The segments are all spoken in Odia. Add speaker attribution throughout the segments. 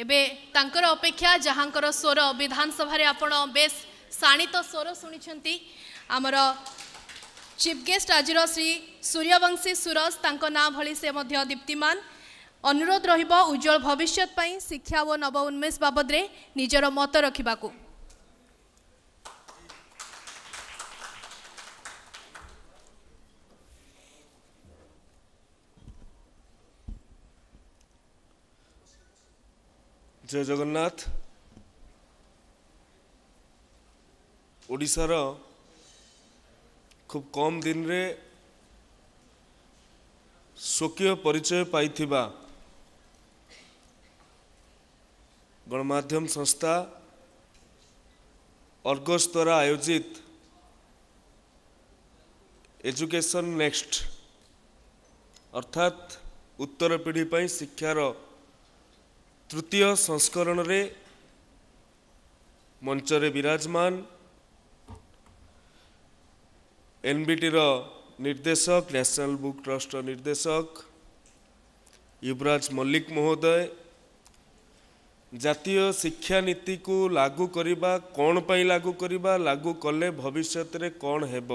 Speaker 1: ଏବେ ତାଙ୍କର ଅପେକ୍ଷା ଯାହାଙ୍କର ସ୍ୱର ବିଧାନସଭାରେ ଆପଣ ବେଶ ଶାଣିତ ସ୍ୱର ଶୁଣିଛନ୍ତି ଆମର ଚିଫ୍ ଗେଷ୍ଟ ଆଜିର ଶ୍ରୀ ସୂର୍ଯ୍ୟବଂଶୀ ସୁରଜ ତାଙ୍କ ନାଁ ଭଳି ସେ ମଧ୍ୟ ଦୀପ୍ତିମାନ ଅନୁରୋଧ ରହିବ ଉଜ୍ଜଳ ଭବିଷ୍ୟତ ପାଇଁ ଶିକ୍ଷା ଓ ନବ ଉନ୍ମେଷ ବାବଦରେ ନିଜର ମତ ରଖିବାକୁ जय जगन्नाथ ओडार खुब कम दिन स्वकीय परिचय पाणमा संस्था द्वारा आयोजित एजुकेशन नेक्स्ट अर्थात उत्तर पिँढी पनि शिक्षा र ତୃତୀୟ ସଂସ୍କରଣରେ ମଞ୍ଚରେ ବିରାଜମାନ ଏନ୍ବିଟିର ନିର୍ଦ୍ଦେଶକ ନ୍ୟାସନାଲ୍ ବୁକ୍ ଟ୍ରଷ୍ଟର ନିର୍ଦ୍ଦେଶକ ୟୁବରାଜ ମଲ୍ଲିକ ମହୋଦୟ ଜାତୀୟ ଶିକ୍ଷାନୀତିକୁ ଲାଗୁ କରିବା କ'ଣ ପାଇଁ ଲାଗୁ କରିବା ଲାଗୁ କଲେ ଭବିଷ୍ୟତରେ କ'ଣ ହେବ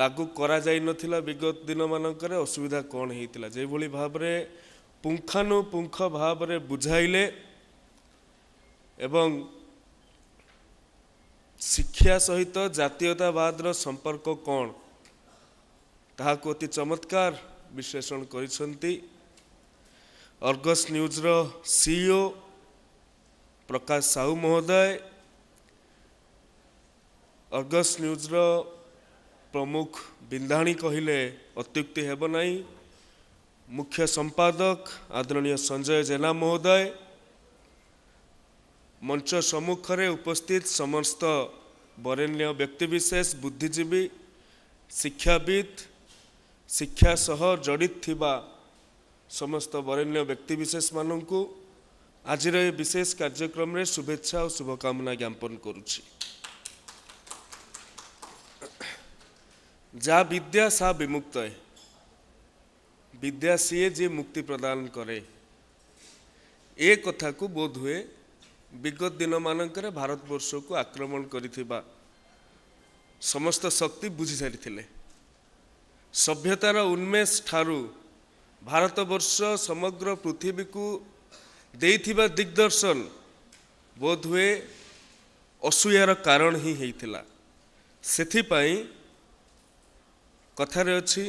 Speaker 1: ଲାଗୁ କରାଯାଇନଥିଲା ବିଗତ ଦିନମାନଙ୍କରେ ଅସୁବିଧା କ'ଣ ହେଇଥିଲା ଯେଭଳି ଭାବରେ পুঙ্খানুপুঙ্খ ভাবে বুঝাইলে এবং ଶିକ୍ଷା ସହିତ ଜାତୀୟତାବାଦର ସମ୍ପର୍କ କ'ଣ ତାହାକୁ ଅତି ଚମତ୍କାର ବିଶ୍ଳେଷଣ କରିଛନ୍ତି ଅର୍ଗସ୍ ନ୍ୟୁଜ୍ର ସିଇଓ ପ୍ରକାଶ ସାହୁ ମହୋଦୟ ଅର୍ଗସ୍ ନ୍ୟୁଜ୍ର ପ୍ରମୁଖ ବିନ୍ଧାଣୀ କହିଲେ ଅତ୍ୟୁକ୍ତି ହେବ ନାହିଁ मुख्य सम्पादक आदरणीय सञ्जय जेना महोदय ମଞ୍ଚ ସମ୍ମୁଖରେ ଉପସ୍ଥିତ ସମସ୍ତ ବରେଣ୍ୟ ବ୍ୟକ୍ତିବିଶେଷ ବୁଦ୍ଧିଜୀବୀ ଶିକ୍ଷାବିତ୍ ଶିକ୍ଷା ସହ ଜଡ଼ିତ ଥିବା ସମସ୍ତ ବରେଣ୍ୟ ବ୍ୟକ୍ତିବିଶେଷମାନଙ୍କୁ ଆଜିର ଏ ବିଶେଷ କାର୍ଯ୍ୟକ୍ରମରେ ଶୁଭେଚ୍ଛା ଓ ଶୁଭକାମନା ଜ୍ଞାପନ କରୁଛି ଯା ବିଦ୍ୟା ସା ବିମୁକ୍ତ ବିଦ୍ୟା ସିଏ ଯିଏ ମୁକ୍ତି ପ୍ରଦାନ କରେ ଏ କଥାକୁ ବୋଧ ହୁଏ ବିଗତ ଦିନମାନଙ୍କରେ ଭାରତବର୍ଷକୁ ଆକ୍ରମଣ କରିଥିବା ସମସ୍ତ ଶକ୍ତି ବୁଝିସାରିଥିଲେ ସଭ୍ୟତାର ଉନ୍ମେଷ ଠାରୁ ଭାରତବର୍ଷ ସମଗ୍ର ପୃଥିବୀକୁ ଦେଇଥିବା ଦିଗ୍ଦର୍ଶନ ବୋଧହୁଏ ଅସୂୟାର କାରଣ ହିଁ ହେଇଥିଲା ସେଥିପାଇଁ କଥାରେ ଅଛି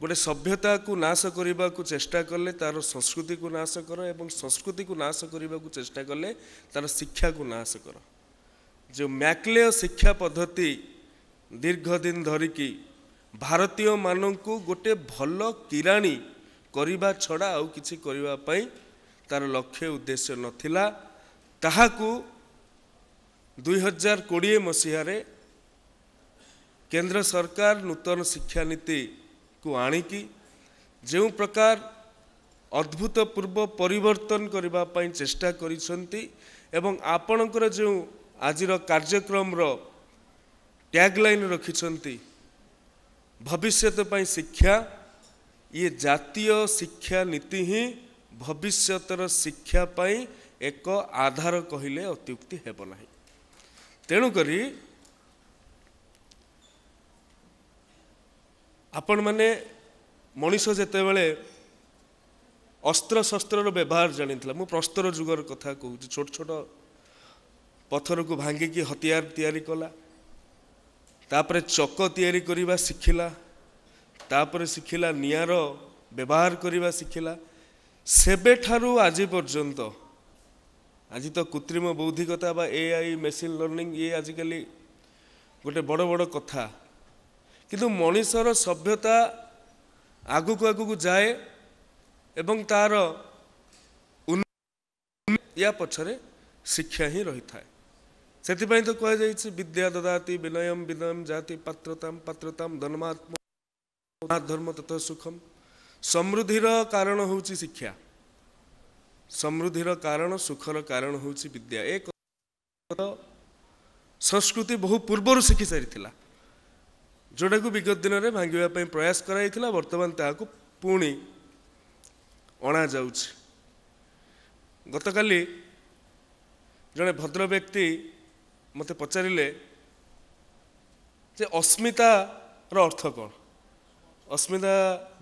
Speaker 1: ଗୋଟେ ସଭ୍ୟତାକୁ ନାଶ କରିବାକୁ ଚେଷ୍ଟା କଲେ ତାର ସଂସ୍କୃତିକୁ ନାଶ କର ଏବଂ ସଂସ୍କୃତିକୁ ନାଶ କରିବାକୁ ଚେଷ୍ଟା କଲେ ତାର ଶିକ୍ଷାକୁ ନାଶ କର ଯେଉଁ ମ୍ୟାକ୍ଲେୟ ଶିକ୍ଷା ପଦ୍ଧତି ଦୀର୍ଘ ଦିନ ଧରିକି ଭାରତୀୟମାନଙ୍କୁ ଗୋଟେ ଭଲ କିରାଣୀ କରିବା ଛଡ଼ା ଆଉ କିଛି କରିବା ପାଇଁ ତାର ଲକ୍ଷ୍ୟ ଉଦ୍ଦେଶ୍ୟ ନଥିଲା ତାହାକୁ ଦୁଇହଜାର କୋଡ଼ିଏ ମସିହାରେ କେନ୍ଦ୍ର ସରକାର ନୂତନ ଶିକ୍ଷାନୀତି କୁ ଆଣିକି ଯେଉଁ ପ୍ରକାର ଅଦ୍ଭୁତପୂର୍ବ ପରିବର୍ତ୍ତନ କରିବା ପାଇଁ ଚେଷ୍ଟା କରିଛନ୍ତି ଏବଂ ଆପଣଙ୍କର ଯେଉଁ ଆଜିର କାର୍ଯ୍ୟକ୍ରମର ଟ୍ୟାଗଲାଇନ୍ ରଖିଛନ୍ତି ଭବିଷ୍ୟତ ପାଇଁ ଶିକ୍ଷା ଇଏ ଜାତୀୟ ଶିକ୍ଷା ନୀତି ହିଁ ଭବିଷ୍ୟତର ଶିକ୍ଷା ପାଇଁ ଏକ ଆଧାର କହିଲେ ଅତ୍ୟୁକ୍ତି ହେବ ନାହିଁ ତେଣୁକରି ଆପଣମାନେ ମଣିଷ ଯେତେବେଳେ ଅସ୍ତ୍ରଶସ୍ତ୍ରର ବ୍ୟବହାର ଜାଣିଥିଲା ମୁଁ ପ୍ରସ୍ତର ଯୁଗର କଥା କହୁଛି ଛୋଟ ଛୋଟ ପଥରକୁ ଭାଙ୍ଗିକି ହତିଆର ତିଆରି କଲା ତାପରେ ଚକ ତିଆରି କରିବା ଶିଖିଲା ତାପରେ ଶିଖିଲା ନିଆଁର ବ୍ୟବହାର କରିବା ଶିଖିଲା ସେବେଠାରୁ ଆଜି ପର୍ଯ୍ୟନ୍ତ ଆଜି ତ କୃତ୍ରିମ ବୌଦ୍ଧିକତା ବା ଏ ଆଇ ମେସିନ୍ ଲର୍ଣ୍ଣିଂ ଇଏ ଆଜିକାଲି ଗୋଟେ ବଡ଼ ବଡ଼ କଥା କିନ୍ତୁ ମଣିଷର ସଭ୍ୟତା ଆଗକୁ ଆଗକୁ ଯାଏ ଏବଂ ତା'ର ୟା ପଛରେ ଶିକ୍ଷା ହିଁ ରହିଥାଏ ସେଥିପାଇଁ ତ କୁହାଯାଇଛି ବିଦ୍ୟା ଦଦାତି ବିନୟମ ବିନୟମ ଜାତି ପାତ୍ରତାମ ପାତ୍ରତାମ ଧନମାତ୍ମ ଧର୍ମ ତଥା ସୁଖମ ସମୃଦ୍ଧିର କାରଣ ହେଉଛି ଶିକ୍ଷା ସମୃଦ୍ଧିର କାରଣ ସୁଖର କାରଣ ହେଉଛି ବିଦ୍ୟା ଏକ ସଂସ୍କୃତି ବହୁ ପୂର୍ବରୁ ଶିଖିସାରିଥିଲା ଯେଉଁଟାକୁ ବିଗତ ଦିନରେ ଭାଙ୍ଗିବା ପାଇଁ ପ୍ରୟାସ କରାଯାଇଥିଲା ବର୍ତ୍ତମାନ ତାହାକୁ ପୁଣି ଅଣାଯାଉଛି ଗତକାଲି ଜଣେ ଭଦ୍ର ବ୍ୟକ୍ତି ମୋତେ ପଚାରିଲେ ଯେ ଅସ୍ମିତାର ଅର୍ଥ କ'ଣ ଅସ୍ମିତା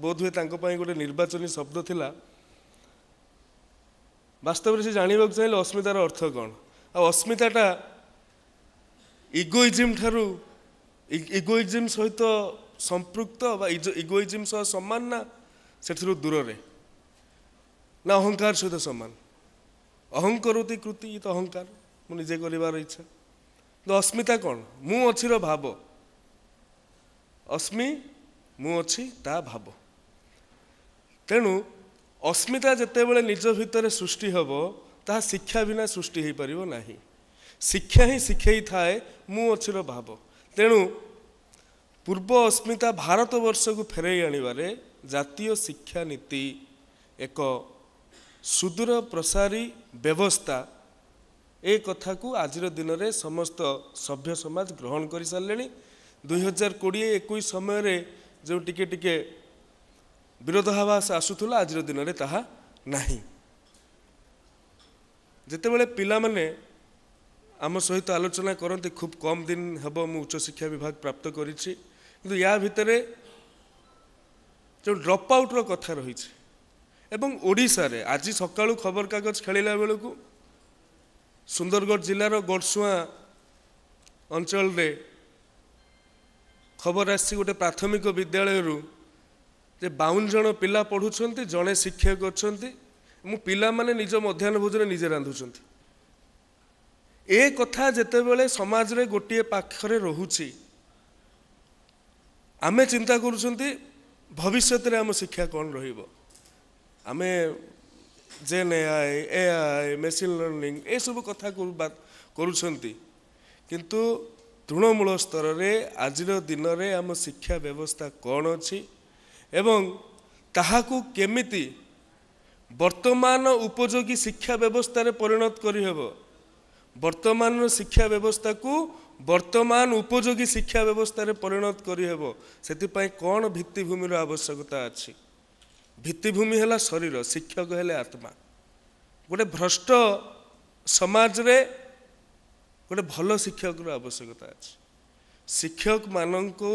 Speaker 1: ବୋଧହୁଏ ତାଙ୍କ ପାଇଁ ଗୋଟେ ନିର୍ବାଚନୀ ଶବ୍ଦ ଥିଲା ବାସ୍ତବରେ ସେ ଜାଣିବାକୁ ଚାହିଁଲେ ଅସ୍ମିତାର ଅର୍ଥ କ'ଣ ଆଉ ଅସ୍ମିତାଟା ଇଗୋଇଜିମ୍ ଠାରୁ ଇଗୋଇଜିମ୍ ସହିତ ସମ୍ପୃକ୍ତ ବା ଇଗୋଇଜିମ୍ ସହ ସମାନ ନା ସେଥିରୁ ଦୂରରେ ନା ଅହଙ୍କାର ସହିତ ସମାନ ଅହଙ୍କରତି କୃତି ତ ଅହଙ୍କାର ମୁଁ ନିଜେ କରିବାର ଇଚ୍ଛା ତ ଅସ୍ମିତା କ'ଣ ମୁଁ ଅଛିର ଭାବ ଅସ୍ମି ମୁଁ ଅଛି ତା ଭାବ ତେଣୁ ଅସ୍ମିତା ଯେତେବେଳେ ନିଜ ଭିତରେ ସୃଷ୍ଟି ହେବ ତାହା ଶିକ୍ଷା ବିନା ସୃଷ୍ଟି ହୋଇପାରିବ ନାହିଁ ଶିକ୍ଷା ହିଁ ଶିଖେଇଥାଏ ମୁଁ ଅଛିର ଭାବ ତେଣୁ ପୂର୍ବ ଅସ୍ମିତା ଭାରତବର୍ଷକୁ ଫେରାଇ ଆଣିବାରେ ଜାତୀୟ ଶିକ୍ଷାନୀତି ଏକ ସୁଦୂର ପ୍ରସାରୀ ବ୍ୟବସ୍ଥା ଏ କଥାକୁ ଆଜିର ଦିନରେ ସମସ୍ତ ସଭ୍ୟ ସମାଜ ଗ୍ରହଣ କରିସାରିଲେଣି ଦୁଇହଜାର କୋଡ଼ିଏ ଏକୋଇଶ ସମୟରେ ଯେଉଁ ଟିକେ ଟିକେ ବିରୋଧାଭାସ ଆସୁଥିଲା ଆଜିର ଦିନରେ ତାହା ନାହିଁ ଯେତେବେଳେ ପିଲାମାନେ ଆମ ସହିତ ଆଲୋଚନା କରନ୍ତି ଖୁବ୍ କମ୍ ଦିନ ହେବ ମୁଁ ଉଚ୍ଚଶିକ୍ଷା ବିଭାଗ ପ୍ରାପ୍ତ କରିଛି କିନ୍ତୁ ୟା ଭିତରେ ଯେଉଁ ଡ୍ରପ୍ ଆଉଟ୍ର କଥା ରହିଛି ଏବଂ ଓଡ଼ିଶାରେ ଆଜି ସକାଳୁ ଖବରକାଗଜ ଖେଳିଲା ବେଳକୁ ସୁନ୍ଦରଗଡ଼ ଜିଲ୍ଲାର ଗଡ଼ସୁଆଁ ଅଞ୍ଚଳରେ ଖବର ଆସିଛି ଗୋଟେ ପ୍ରାଥମିକ ବିଦ୍ୟାଳୟରୁ ଯେ ବାଉନ ଜଣ ପିଲା ପଢ଼ୁଛନ୍ତି ଜଣେ ଶିକ୍ଷକ ଅଛନ୍ତି ମୁଁ ପିଲାମାନେ ନିଜ ମଧ୍ୟାହ୍ନ ଭୋଜନରେ ନିଜେ ରାନ୍ଧୁଛନ୍ତି ଏ କଥା ଯେତେବେଳେ ସମାଜରେ ଗୋଟିଏ ପାଖରେ ରହୁଛି ଆମେ ଚିନ୍ତା କରୁଛନ୍ତି ଭବିଷ୍ୟତରେ ଆମ ଶିକ୍ଷା କ'ଣ ରହିବ ଆମେ ଜେନ୍ ଏଆଇ ଏଆଇ ମେସିନ୍ ଲର୍ଣ୍ଣିଂ ଏସବୁ କଥା କରୁଛନ୍ତି କିନ୍ତୁ ତୃଣମୂଳ ସ୍ତରରେ ଆଜିର ଦିନରେ ଆମ ଶିକ୍ଷା ବ୍ୟବସ୍ଥା କ'ଣ ଅଛି ଏବଂ ତାହାକୁ କେମିତି ବର୍ତ୍ତମାନ ଉପଯୋଗୀ ଶିକ୍ଷା ବ୍ୟବସ୍ଥାରେ ପରିଣତ କରିହେବ ବର୍ତ୍ତମାନର ଶିକ୍ଷା ବ୍ୟବସ୍ଥାକୁ ବର୍ତ୍ତମାନ ଉପଯୋଗୀ ଶିକ୍ଷା ବ୍ୟବସ୍ଥାରେ ପରିଣତ କରିହେବ ସେଥିପାଇଁ କ'ଣ ଭିତ୍ତିଭୂମିର ଆବଶ୍ୟକତା ଅଛି ଭିତ୍ତିଭୂମି ହେଲା ଶରୀର ଶିକ୍ଷକ ହେଲେ ଆତ୍ମା ଗୋଟେ ଭ୍ରଷ୍ଟ ସମାଜରେ ଗୋଟେ ଭଲ ଶିକ୍ଷକର ଆବଶ୍ୟକତା ଅଛି ଶିକ୍ଷକମାନଙ୍କୁ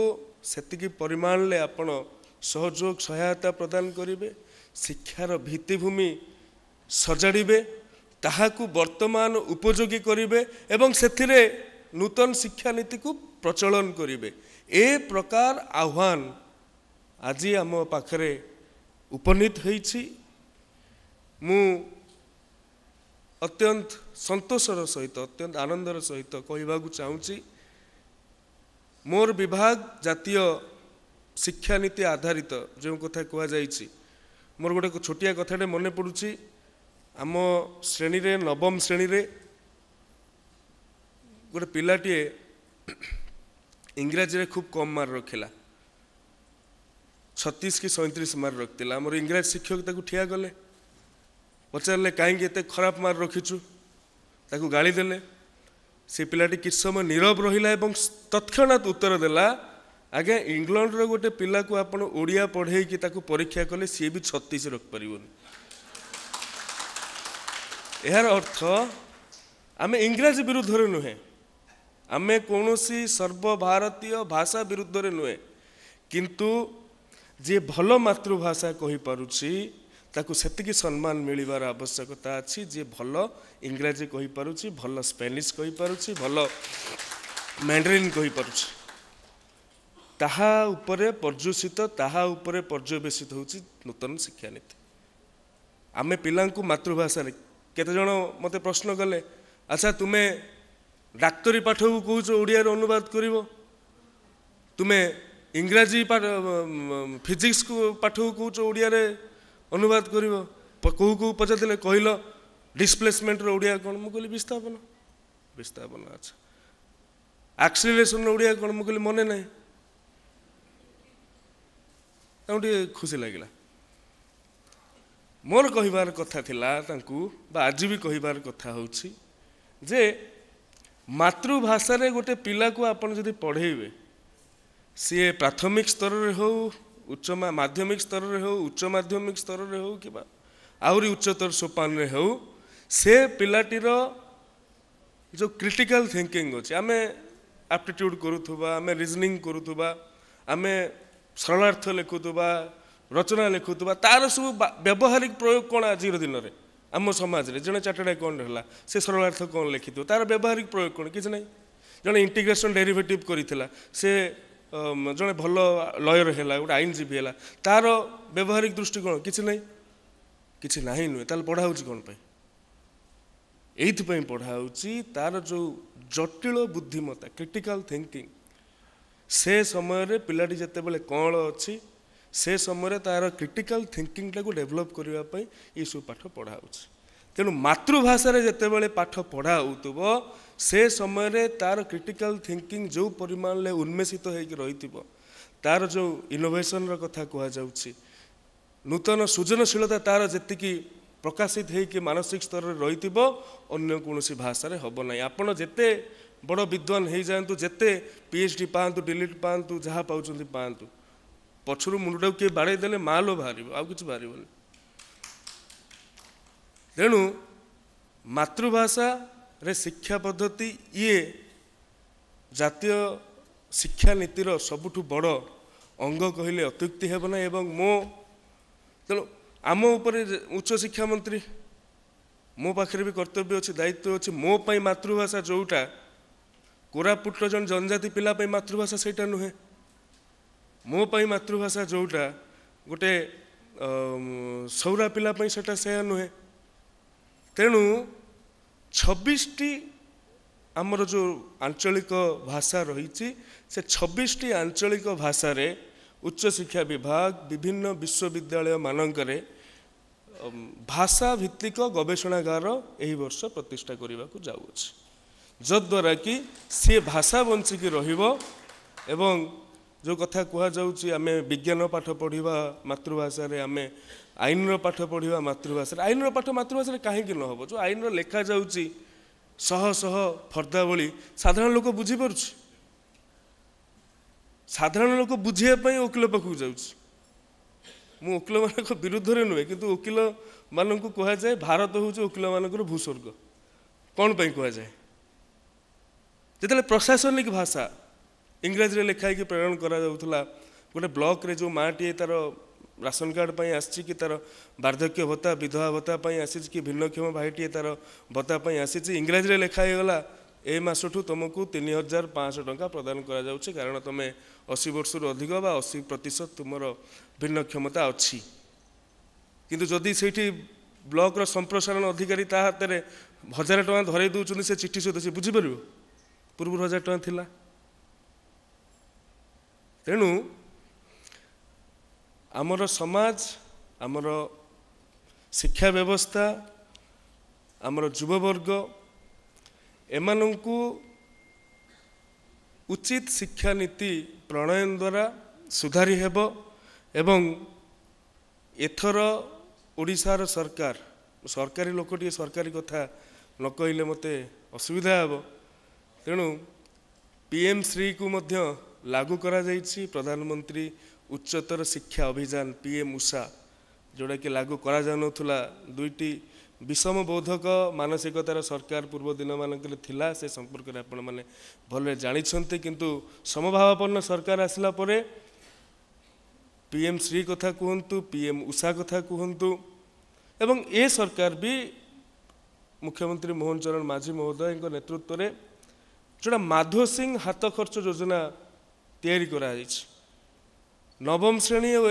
Speaker 1: ସେତିକି ପରିମାଣରେ ଆପଣ ସହଯୋଗ ସହାୟତା ପ୍ରଦାନ କରିବେ ଶିକ୍ଷାର ଭିତ୍ତିଭୂମି ସଜାଡ଼ିବେ ତାହାକୁ ବର୍ତ୍ତମାନ ଉପଯୋଗୀ କରିବେ ଏବଂ ସେଥିରେ ନୂତନ ଶିକ୍ଷାନୀତିକୁ ପ୍ରଚଳନ କରିବେ ଏ ପ୍ରକାର ଆହ୍ୱାନ ଆଜି ଆମ ପାଖରେ ଉପନୀତ ହୋଇଛି ମୁଁ ଅତ୍ୟନ୍ତ ସନ୍ତୋଷର ସହିତ ଅତ୍ୟନ୍ତ ଆନନ୍ଦର ସହିତ କହିବାକୁ ଚାହୁଁଛି ମୋର ବିଭାଗ ଜାତୀୟ ଶିକ୍ଷାନୀତି ଆଧାରିତ ଯେଉଁ କଥା କୁହାଯାଇଛି ମୋର ଗୋଟେ ଛୋଟିଆ କଥାଟେ ମନେ ପଡ଼ୁଛି ଆମ ଶ୍ରେଣୀରେ ନବମ ଶ୍ରେଣୀରେ ଗୋଟେ ପିଲାଟିଏ ଇଂରାଜୀରେ ଖୁବ୍ କମ୍ ମାର୍କ ରଖିଲା ଛତିଶ କି ସଇଁତିରିଶ ମାର୍କ ରଖିଥିଲା ଆମର ଇଂରାଜୀ ଶିକ୍ଷକ ତାକୁ ଠିଆ କଲେ ପଚାରିଲେ କାହିଁକି ଏତେ ଖରାପ ମାର୍କ ରଖିଛୁ ତାକୁ ଗାଳି ଦେଲେ ସେ ପିଲାଟି କିଛି ସମୟ ନିରବ ରହିଲା ଏବଂ ତତ୍କ୍ଷଣାତ୍ ଉତ୍ତର ଦେଲା ଆଜ୍ଞା ଇଂଲଣ୍ଡର ଗୋଟେ ପିଲାକୁ ଆପଣ ଓଡ଼ିଆ ପଢ଼େଇକି ତାକୁ ପରୀକ୍ଷା କଲେ ସିଏ ବି ଛତିଶ ରଖିପାରିବନି ଏହାର ଅର୍ଥ ଆମେ ଇଂରାଜୀ ବିରୁଦ୍ଧରେ ନୁହେଁ ଆମେ କୌଣସି ସର୍ବଭାରତୀୟ ଭାଷା ବିରୁଦ୍ଧରେ ନୁହେଁ କିନ୍ତୁ ଯିଏ ଭଲ ମାତୃଭାଷା କହିପାରୁଛି ତାକୁ ସେତିକି ସମ୍ମାନ ମିଳିବାର ଆବଶ୍ୟକତା ଅଛି ଯିଏ ଭଲ ଇଂରାଜୀ କହିପାରୁଛି ଭଲ ସ୍ପେନିଶ୍ କହିପାରୁଛି ଭଲ ମ୍ୟାଣ୍ଡରିନ୍ କହିପାରୁଛି ତାହା ଉପରେ ପର୍ଯ୍ୟବେସିତ ତାହା ଉପରେ ପର୍ଯ୍ୟବେସିତ ହେଉଛି ନୂତନ ଶିକ୍ଷାନୀତି ଆମେ ପିଲାଙ୍କୁ ମାତୃଭାଷାରେ କେତେଜଣ ମୋତେ ପ୍ରଶ୍ନ କଲେ ଆଚ୍ଛା ତୁମେ ଡାକ୍ତରୀ ପାଠକୁ କହୁଛ ଓଡ଼ିଆରେ ଅନୁବାଦ କରିବ ତୁମେ ଇଂରାଜୀ ଫିଜିକ୍ସକୁ ପାଠକୁ କହୁଛ ଓଡ଼ିଆରେ ଅନୁବାଦ କରିବ କେଉଁ କେଉଁ ପଚାରିଥିଲେ କହିଲ ଡିସପ୍ଲେସମେଣ୍ଟର ଓଡ଼ିଆ କ'ଣ ମୁଁ କହିଲି ବିସ୍ଥାପନ ବିସ୍ଥାପନ ଆଚ୍ଛା ଆକ୍ସିଲେସନ୍ର ଓଡ଼ିଆ କ'ଣ ମୁଁ କହିଲି ମନେ ନାହିଁ ତାଙ୍କୁ ଟିକେ ଖୁସି ଲାଗିଲା ମୋର କହିବାର କଥା ଥିଲା ତାଙ୍କୁ ବା ଆଜି ବି କହିବାର କଥା ହେଉଛି ଯେ ମାତୃଭାଷାରେ ଗୋଟେ ପିଲାକୁ ଆପଣ ଯଦି ପଢ଼େଇବେ ସିଏ ପ୍ରାଥମିକ ସ୍ତରରେ ହେଉ ଉଚ୍ଚ ମାଧ୍ୟମିକ ସ୍ତରରେ ହେଉ ଉଚ୍ଚ ମାଧ୍ୟମିକ ସ୍ତରରେ ହେଉ କିମ୍ବା ଆହୁରି ଉଚ୍ଚତର ସୋପାନରେ ହେଉ ସେ ପିଲାଟିର ଯେଉଁ କ୍ରିଟିକାଲ ଥିଙ୍କିଂ ଅଛି ଆମେ ଆପ୍ଟିଚ୍ୟୁଡ଼୍ କରୁଥିବା ଆମେ ରିଜନିଂ କରୁଥିବା ଆମେ ସରଳାର୍ଥ ଲେଖୁଥିବା ରଚନା ଲେଖୁଥିବା ତା'ର ସବୁ ବ୍ୟବହାରିକ ପ୍ରୟୋଗ କ'ଣ ଆଜିର ଦିନରେ ଆମ ସମାଜରେ ଜଣେ ଚାର୍ଟାର୍ଡ଼ କ'ଣ ହେଲା ସେ ସରଳାର୍ଥ କ'ଣ ଲେଖିଥିବ ତା'ର ବ୍ୟବହାରିକ ପ୍ରୟୋଗ କ'ଣ କିଛି ନାହିଁ ଜଣେ ଇଣ୍ଟିଗ୍ରେସନ୍ ଡେରିଭେଟିଭ୍ କରିଥିଲା ସେ ଜଣେ ଭଲ ଲୟର ହେଲା ଗୋଟେ ଆଇନଜୀବୀ ହେଲା ତା'ର ବ୍ୟବହାରିକ ଦୃଷ୍ଟିକୋଣ କିଛି ନାହିଁ କିଛି ନାହିଁ ନୁହେଁ ତାହେଲେ ପଢ଼ା ହେଉଛି କ'ଣ ପାଇଁ ଏଇଥିପାଇଁ ପଢ଼ା ହେଉଛି ତା'ର ଯେଉଁ ଜଟିଳ ବୁଦ୍ଧିମତା କ୍ରିଟିକାଲ୍ ଥିଙ୍କିଂ ସେ ସମୟରେ ପିଲାଟି ଯେତେବେଳେ କଅଁଳ ଅଛି ସେ ସମୟରେ ତା'ର କ୍ରିଟିକାଲ୍ ଥିଙ୍କିଂଟାକୁ ଡେଭଲପ୍ କରିବା ପାଇଁ ଏସବୁ ପାଠ ପଢ଼ା ହେଉଛି ତେଣୁ ମାତୃଭାଷାରେ ଯେତେବେଳେ ପାଠ ପଢ଼ା ହେଉଥିବ ସେ ସମୟରେ ତା'ର କ୍ରିଟିକାଲ୍ ଥିଙ୍କିଂ ଯେଉଁ ପରିମାଣରେ ଉନ୍ମେଷିତ ହୋଇକି ରହିଥିବ ତା'ର ଯେଉଁ ଇନୋଭେସନ୍ର କଥା କୁହାଯାଉଛି ନୂତନ ସୃଜନଶୀଳତା ତା'ର ଯେତିକି ପ୍ରକାଶିତ ହୋଇକି ମାନସିକ ସ୍ତରରେ ରହିଥିବ ଅନ୍ୟ କୌଣସି ଭାଷାରେ ହେବ ନାହିଁ ଆପଣ ଯେତେ ବଡ଼ ବିଦ୍ୱାନ ହୋଇଯାଆନ୍ତୁ ଯେତେ ପି ଏଚ୍ ଡି ପାଆନ୍ତୁ ଡିଲିଟ୍ ପାଆନ୍ତୁ ଯାହା ପାଉଛନ୍ତି ପାଆନ୍ତୁ ପଛରୁ ମୁଣ୍ଡଟାକୁ କିଏ ବାଡ଼େଇ ଦେଲେ ମାଲ ବାହାରିବ ଆଉ କିଛି ବାହାରିବନି ତେଣୁ ମାତୃଭାଷାରେ ଶିକ୍ଷା ପଦ୍ଧତି ଇଏ ଜାତୀୟ ଶିକ୍ଷାନୀତିର ସବୁଠୁ ବଡ଼ ଅଙ୍ଗ କହିଲେ ଅତ୍ୟୁକ୍ତି ହେବ ନାହିଁ ଏବଂ ମୋ ତେଣୁ ଆମ ଉପରେ ଉଚ୍ଚ ଶିକ୍ଷାମନ୍ତ୍ରୀ ମୋ ପାଖରେ ବି କର୍ତ୍ତବ୍ୟ ଅଛି ଦାୟିତ୍ୱ ଅଛି ମୋ ପାଇଁ ମାତୃଭାଷା ଯେଉଁଟା କୋରାପୁଟର ଜଣେ ଜନଜାତି ପିଲା ପାଇଁ ମାତୃଭାଷା ସେଇଟା ନୁହେଁ ମୋ ପାଇଁ ମାତୃଭାଷା ଯେଉଁଟା ଗୋଟେ ସଉରା ପିଲା ପାଇଁ ସେଇଟା ସେୟା ନୁହେଁ ତେଣୁ ଛବିଶଟି ଆମର ଯେଉଁ ଆଞ୍ଚଳିକ ଭାଷା ରହିଛି ସେ ଛବିଶଟି ଆଞ୍ଚଳିକ ଭାଷାରେ ଉଚ୍ଚଶିକ୍ଷା ବିଭାଗ ବିଭିନ୍ନ ବିଶ୍ୱବିଦ୍ୟାଳୟ ମାନଙ୍କରେ ଭାଷା ଭିତ୍ତିକ ଗବେଷଣାଗାର ଏହି ବର୍ଷ ପ୍ରତିଷ୍ଠା କରିବାକୁ ଯାଉଅଛି ଯଦ୍ୱାରା କି ସିଏ ଭାଷା ବଞ୍ଚିକି ରହିବ ଏବଂ ଯେଉଁ କଥା କୁହାଯାଉଛି ଆମେ ବିଜ୍ଞାନ ପାଠ ପଢ଼ିବା ମାତୃଭାଷାରେ ଆମେ ଆଇନର ପାଠ ପଢ଼ିବା ମାତୃଭାଷାରେ ଆଇନର ପାଠ ମାତୃଭାଷାରେ କାହିଁକି ନ ହେବ ଯେଉଁ ଆଇନର ଲେଖାଯାଉଛି ଶହ ଶହ ଫର୍ଦ୍ଦାବଳୀ ସାଧାରଣ ଲୋକ ବୁଝିପାରୁଛି ସାଧାରଣ ଲୋକ ବୁଝିବା ପାଇଁ ଓକିଲ ପାଖକୁ ଯାଉଛି ମୁଁ ଓକିଲମାନଙ୍କ ବିରୁଦ୍ଧରେ ନୁହେଁ କିନ୍ତୁ ଓକିଲମାନଙ୍କୁ କୁହାଯାଏ ଭାରତ ହେଉଛି ଓକିଲମାନଙ୍କର ଭୂସ୍ୱର୍ଗ କ'ଣ ପାଇଁ କୁହାଯାଏ ଯେତେବେଳେ ପ୍ରଶାସନିକ ଭାଷା ଇଂରାଜୀରେ ଲେଖା ହେଇକି ପ୍ରେରଣ କରାଯାଉଥିଲା ଗୋଟେ ବ୍ଲକରେ ଯେଉଁ ମାଆଟିଏ ତା'ର ରାସନ କାର୍ଡ଼ ପାଇଁ ଆସିଛି କି ତା'ର ବାର୍ଦ୍ଧକ୍ୟ ଭତ୍ତା ବିଧବା ଭତ୍ତା ପାଇଁ ଆସିଛି କି ଭିନ୍ନକ୍ଷମ ଭାଇଟିଏ ତା'ର ଭତ୍ତା ପାଇଁ ଆସିଛି ଇଂରାଜୀରେ ଲେଖା ହେଇଗଲା ଏ ମାସଠୁ ତୁମକୁ ତିନି ହଜାର ପାଞ୍ଚଶହ ଟଙ୍କା ପ୍ରଦାନ କରାଯାଉଛି କାରଣ ତୁମେ ଅଶୀ ବର୍ଷରୁ ଅଧିକ ବା ଅଶୀ ପ୍ରତିଶତ ତୁମର ଭିନ୍ନକ୍ଷମତା ଅଛି କିନ୍ତୁ ଯଦି ସେଇଠି ବ୍ଲକର ସମ୍ପ୍ରସାରଣ ଅଧିକାରୀ ତା ହାତରେ ହଜାର ଟଙ୍କା ଧରେଇ ଦେଉଛନ୍ତି ସେ ଚିଠି ସହିତ ସେ ବୁଝିପାରିବ ପୂର୍ବରୁ ହଜାର ଟଙ୍କା ଥିଲା ତେଣୁ ଆମର ସମାଜ ଆମର ଶିକ୍ଷା ବ୍ୟବସ୍ଥା ଆମର ଯୁବବର୍ଗ ଏମାନଙ୍କୁ ଉଚିତ ଶିକ୍ଷାନୀତି ପ୍ରଣୟନ ଦ୍ୱାରା ସୁଧାରି ହେବ ଏବଂ ଏଥର ଓଡ଼ିଶାର ସରକାର ସରକାରୀ ଲୋକ ଟିକିଏ ସରକାରୀ କଥା ନ କହିଲେ ମୋତେ ଅସୁବିଧା ହେବ ତେଣୁ ପି ଏମ୍ ଶ୍ରୀକୁ ମଧ୍ୟ ଲାଗୁ କରାଯାଇଛି ପ୍ରଧାନମନ୍ତ୍ରୀ ଉଚ୍ଚତର ଶିକ୍ଷା ଅଭିଯାନ ପିଏମ୍ ଉଷା ଯେଉଁଟାକି ଲାଗୁ କରାଯାଉନଥିଲା ଦୁଇଟି ବିଷମ ବୋଧକ ମାନସିକତାର ସରକାର ପୂର୍ବ ଦିନମାନଙ୍କରେ ଥିଲା ସେ ସମ୍ପର୍କରେ ଆପଣମାନେ ଭଲରେ ଜାଣିଛନ୍ତି କିନ୍ତୁ ସମଭାବାପନ୍ନ ସରକାର ଆସିଲା ପରେ ପିଏମ୍ ଶ୍ରୀ କଥା କୁହନ୍ତୁ ପିଏମ୍ ଉଷା କଥା କୁହନ୍ତୁ ଏବଂ ଏ ସରକାର ବି ମୁଖ୍ୟମନ୍ତ୍ରୀ ମୋହନ ଚରଣ ମାଝୀ ମହୋଦୟଙ୍କ ନେତୃତ୍ୱରେ ଯେଉଁଟା ମାଧୋ ସିଂ ହାତ ଖର୍ଚ୍ଚ ଯୋଜନା ତିଆରି କରାଯାଇଛି ନବମ ଶ୍ରେଣୀ ଓ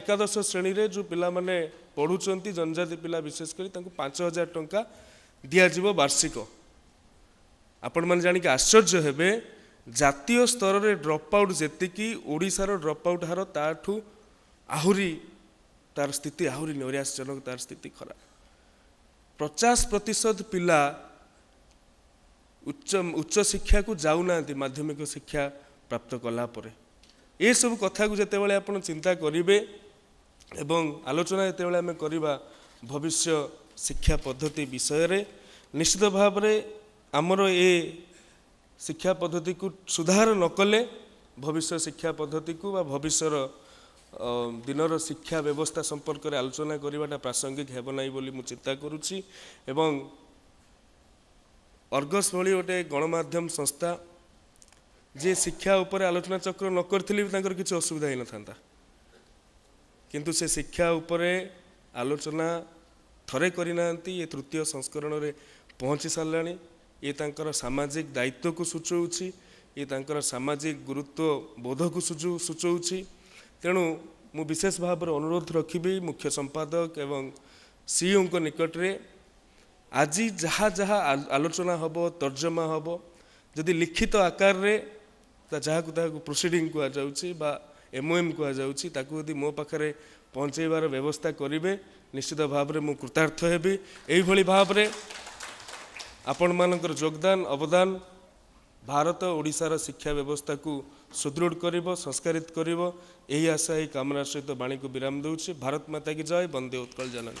Speaker 1: ଏକାଦଶ ଶ୍ରେଣୀରେ ଯେଉଁ ପିଲାମାନେ ପଢ଼ୁଛନ୍ତି ଜନଜାତି ପିଲା ବିଶେଷ କରି ତାଙ୍କୁ ପାଞ୍ଚ ହଜାର ଟଙ୍କା ଦିଆଯିବ ବାର୍ଷିକ ଆପଣମାନେ ଜାଣିକି ଆଶ୍ଚର୍ଯ୍ୟ ହେବେ ଜାତୀୟ ସ୍ତରରେ ଡ୍ରପ୍ ଆଉଟ୍ ଯେତିକି ଓଡ଼ିଶାର ଡ୍ରପ୍ ଆଉଟ୍ ହାର ତାଠୁ ଆହୁରି ତାର ସ୍ଥିତି ଆହୁରି ନୈରାଶ୍ୟଜନକ ତାର ସ୍ଥିତି ଖରାପ ପଚାଶ ପ୍ରତିଶତ ପିଲା ଉଚ୍ଚ ଉଚ୍ଚ ଶିକ୍ଷାକୁ ଯାଉନାହାନ୍ତି ମାଧ୍ୟମିକ ଶିକ୍ଷା ପ୍ରାପ୍ତ କଲାପରେ ଏସବୁ କଥାକୁ ଯେତେବେଳେ ଆପଣ ଚିନ୍ତା କରିବେ ଏବଂ ଆଲୋଚନା ଯେତେବେଳେ ଆମେ କରିବା ଭବିଷ୍ୟ ଶିକ୍ଷା ପଦ୍ଧତି ବିଷୟରେ ନିଶ୍ଚିତ ଭାବରେ ଆମର ଏ ଶିକ୍ଷା ପଦ୍ଧତିକୁ ସୁଧାର ନକଲେ ଭବିଷ୍ୟ ଶିକ୍ଷା ପଦ୍ଧତିକୁ ବା ଭବିଷ୍ୟର ଦିନର ଶିକ୍ଷା ବ୍ୟବସ୍ଥା ସମ୍ପର୍କରେ ଆଲୋଚନା କରିବାଟା ପ୍ରାସଙ୍ଗିକ ହେବ ନାହିଁ ବୋଲି ମୁଁ ଚିନ୍ତା କରୁଛି ଏବଂ ଅର୍ଗସ୍ ଭଳି ଗୋଟିଏ ଗଣମାଧ୍ୟମ ସଂସ୍ଥା ଯେ ଶିକ୍ଷା ଉପରେ ଆଲୋଚନା ଚକ୍ର ନ କରିଥିଲେ ବି ତାଙ୍କର କିଛି ଅସୁବିଧା ହେଇନଥାନ୍ତା କିନ୍ତୁ ସେ ଶିକ୍ଷା ଉପରେ ଆଲୋଚନା ଥରେ କରିନାହାନ୍ତି ଏ ତୃତୀୟ ସଂସ୍କରଣରେ ପହଞ୍ଚି ସାରିଲାଣି ଇଏ ତାଙ୍କର ସାମାଜିକ ଦାୟିତ୍ୱକୁ ସୂଚଉଛି ଇଏ ତାଙ୍କର ସାମାଜିକ ଗୁରୁତ୍ୱ ବୋଧକୁ ସୂଚଉଛି ତେଣୁ ମୁଁ ବିଶେଷ ଭାବରେ ଅନୁରୋଧ ରଖିବି ମୁଖ୍ୟ ସମ୍ପାଦକ ଏବଂ ସିଇଓଙ୍କ ନିକଟରେ ଆଜି ଯାହା ଯାହା ଆଲୋଚନା ହେବ ତର୍ଜମା ହେବ ଯଦି ଲିଖିତ ଆକାରରେ ତା ଯାହାକୁ ତାହାକୁ ପ୍ରୋସିଡ଼ିଙ୍ଗ କୁହାଯାଉଛି ବା ଏମ୍ଓଏମ୍ କୁହାଯାଉଛି ତାକୁ ଯଦି ମୋ ପାଖରେ ପହଞ୍ଚାଇବାର ବ୍ୟବସ୍ଥା କରିବେ ନିଶ୍ଚିତ ଭାବରେ ମୁଁ କୃତାର୍ଥ ହେବି ଏହିଭଳି ଭାବରେ ଆପଣମାନଙ୍କର ଯୋଗଦାନ ଅବଦାନ ଭାରତ ଓଡ଼ିଶାର ଶିକ୍ଷା ବ୍ୟବସ୍ଥାକୁ ସୁଦୃଢ଼ କରିବ ସଂସ୍କାରିତ କରିବ ଏହି ଆଶା ଏହି କାମନା ସହିତ ବାଣୀକୁ ବିରାମ ଦେଉଛି ଭାରତ ମାତା କି ଜୟ ବନ୍ଦେ ଉତ୍କଳ ଜାନନୀ